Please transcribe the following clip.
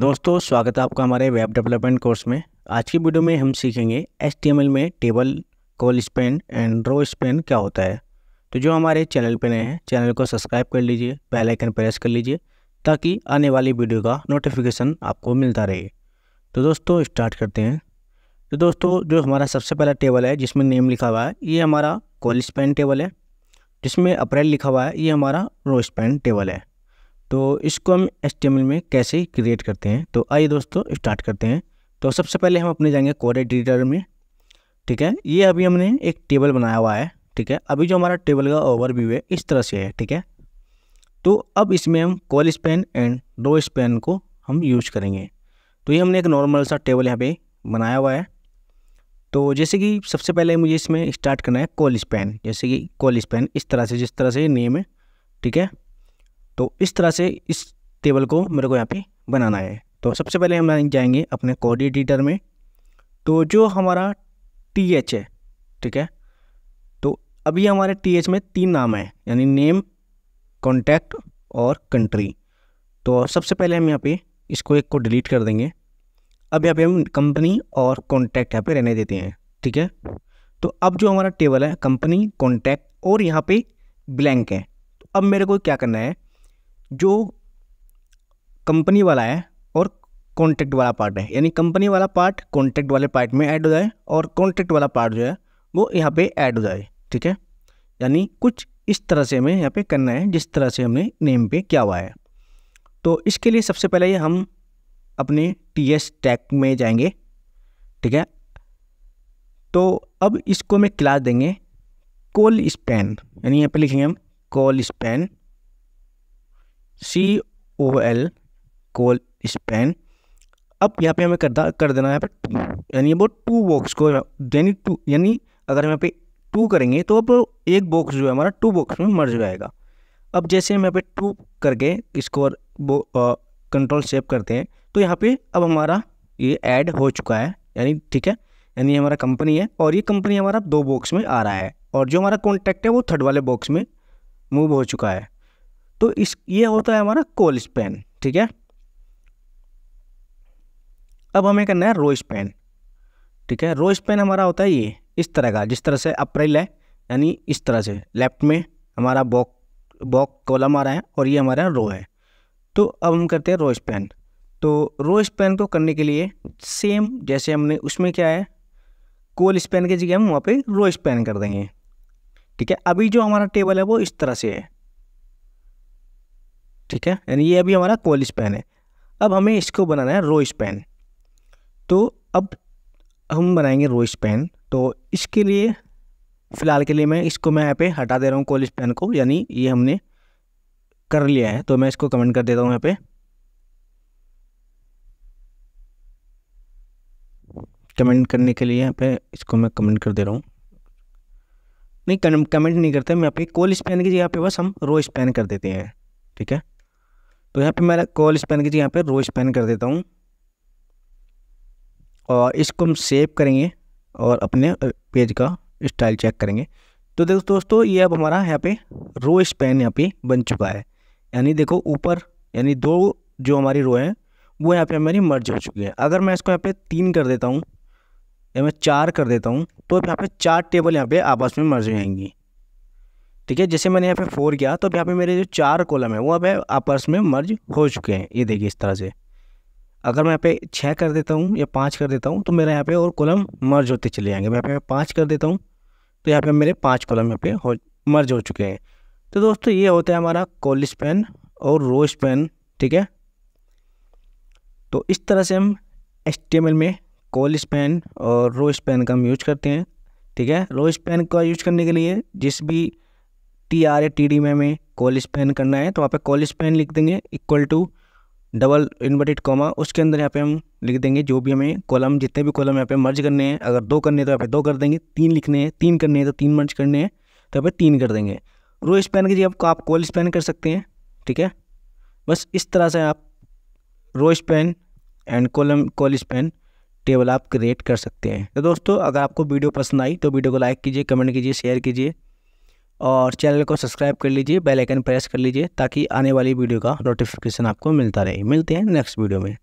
दोस्तों स्वागत है आपका हमारे वेब डेवलपमेंट कोर्स में आज की वीडियो में हम सीखेंगे एस में table col span and row span क्या होता है तो जो हमारे चैनल पर नए हैं चैनल को सब्सक्राइब कर लीजिए बेल आइकन प्रेस कर लीजिए ताकि आने वाली वीडियो का नोटिफिकेशन आपको मिलता रहे तो दोस्तों स्टार्ट करते हैं तो दोस्तों जो हमारा सबसे पहला टेबल है जिसमें नेम लिखा हुआ है ये हमारा कॉल स्पेन टेबल है जिसमें अप्रैल लिखा हुआ है ये हमारा रोस्ट पैन टेबल है तो इसको हम एस में कैसे क्रिएट करते हैं तो आइए दोस्तों स्टार्ट करते हैं तो सबसे पहले हम अपने जाएंगे कोर एडिटर में ठीक है ये अभी हमने एक टेबल बनाया हुआ है ठीक है अभी जो हमारा टेबल का ओवरव्यू है इस तरह से है ठीक है तो अब इसमें हम col span and row span को हम यूज करेंगे तो ये हमने एक नॉर्मल सा टेबल यहाँ पे बनाया हुआ है तो जैसे कि सबसे पहले मुझे इसमें स्टार्ट करना है कॉल स्पैन जैसे कि कॉल स्पैन इस तरह से जिस तरह से ये नेम है ठीक है तो इस तरह से इस टेबल को मेरे को यहाँ पे बनाना है तो सबसे पहले हम जाएंगे अपने कोड एडिटर में तो जो हमारा टी एच है ठीक है तो अभी हमारे टी एच में तीन नाम है यानी नेम कॉन्टैक्ट और कंट्री तो सबसे पहले हम यहाँ पे इसको एक को डिलीट कर देंगे अब यहाँ पे हम कंपनी और कॉन्टैक्ट यहाँ पे रहने देते हैं ठीक है तो अब जो हमारा टेबल है कंपनी कॉन्टैक्ट और यहाँ पे ब्लैंक है तो अब मेरे को क्या करना है जो कंपनी वाला है और कॉन्टैक्ट वाला पार्ट है यानी कंपनी वाला पार्ट कॉन्टैक्ट वाले पार्ट में ऐड हो जाए और कॉन्टैक्ट वाला पार्ट जो है वो यहाँ पे ऐड हो जाए ठीक है यानी कुछ इस तरह से हमें यहाँ पे करना है जिस तरह से हमने नेम पे क्या हुआ है तो इसके लिए सबसे पहले हम अपने टी एस टैक में जाएंगे ठीक है तो अब इसको हमें क्लास देंगे कॉल स्पैन यानी यहाँ पे लिखेंगे हम col span C O L col span अब यहाँ पे हमें कर कर देना है यहाँ पर टू यानी वो टू बॉक्स को यानी टू यानी अगर हम यहाँ पे टू करेंगे तो अब एक बॉक्स जो है हमारा टू बॉक्स में मर्ज जाएगा अब जैसे हम यहाँ पे टू करके इसको कंट्रोल सेव करते हैं तो यहाँ पे अब हमारा ये ऐड हो चुका है यानी ठीक है यानी हमारा कंपनी है और ये कंपनी हमारा दो बॉक्स में आ रहा है और जो हमारा कॉन्टैक्ट है वो थर्ड वाले बॉक्स में मूव हो चुका है तो इस ये होता है हमारा कॉल स्पैन ठीक है अब हमें करना है रो स्पैन ठीक है रो स्पैन हमारा होता है ये इस तरह का जिस तरह से अप्रैल है यानी इस तरह से लेफ्ट में हमारा बॉक बॉक कॉलम आ रहा है और ये हमारा रो है तो अब हम करते हैं रोज पैन तो रोज पैन को करने के लिए सेम जैसे हमने उसमें क्या है कोल स्पैन की जगह हम वहाँ पे रोज पैन कर देंगे ठीक है अभी जो हमारा टेबल है वो इस तरह से है ठीक है यानी ये अभी हमारा कोल स्पैन है अब हमें इसको बनाना है रोज पैन तो अब हम बनाएंगे रोज पैन तो इसके लिए फ़िलहाल के लिए मैं इसको मैं यहाँ पे हटा दे रहा हूँ कोल स्पैन को यानी ये हमने कर लिया है तो मैं इसको कमेंट कर देता हूँ यहाँ पे कमेंट करने के लिए यहाँ पे इसको मैं कमेंट कर दे रहा हूँ नहीं कमेंट नहीं करते मैं अपनी कॉल स्पैन की जगह यहाँ पे बस हम रो स्पैन कर देते हैं ठीक है तो यहाँ पे मैं कॉल स्पैन की जगह यहाँ पे रो स्पैन कर देता हूँ और इसको हम सेव करेंगे और अपने पेज का स्टाइल चेक करेंगे तो देखो दोस्तों ये अब हमारा यहाँ पे रो स्पैन यहाँ पे बन चुका है यानी देखो ऊपर यानी दो जो हमारी रो हैं वो यहाँ पे हमारी मर्ज हो चुकी है अगर मैं इसको यहाँ पे तीन कर देता हूँ या मैं चार कर देता हूँ तो अब यहाँ पे चार टेबल यहाँ पे आपस में मर्ज हो जाएंगी ठीक है जैसे मैंने यहाँ पे फोर किया तो अब यहाँ पे मेरे जो चार कॉलम है वो अब आपस में मर्ज हो चुके हैं ये देखिए इस तरह से अगर मैं यहाँ पे छः कर देता हूँ या पाँच कर देता हूँ तो मेरे यहाँ पे और कॉलम मर्ज होते चले जाएंगे मैं यहाँ पे पाँच कर देता हूँ तो यहाँ पे मेरे पाँच कॉलम यहाँ पे हो मर्ज हो चुके हैं तो दोस्तों ये होता है हमारा कॉल पेन और रो पेन ठीक है तो इस तरह से हम एस में कॉल स्पेन और रो पेन का हम यूज करते हैं ठीक है रो पेन का यूज करने के लिए जिस भी T R A T D में हमें कॉल स्पेन करना है तो वहाँ पे कॉल स्पैन लिख देंगे equal to double inverted comma उसके अंदर यहाँ पे हम लिख देंगे जो भी हमें कॉलम जितने भी कॉलम यहाँ पे मर्ज करने हैं अगर दो करने हैं तो यहाँ पे दो कर देंगे तीन लिखने हैं तीन करने हैं तो तीन मर्ज करने हैं तो यहाँ पे तीन कर देंगे रो स्पेन कीजिए आपको आप कॉल स्पेन कर सकते हैं ठीक है बस इस तरह से आप row span and column col span table आप क्रिएट कर सकते हैं तो दोस्तों अगर आपको वीडियो पसंद आई तो वीडियो को लाइक कीजिए कमेंट कीजिए शेयर कीजिए और चैनल को सब्सक्राइब कर लीजिए बेल आइकन प्रेस कर लीजिए ताकि आने वाली वीडियो का नोटिफिकेशन आपको मिलता रहे मिलते हैं नेक्स्ट वीडियो में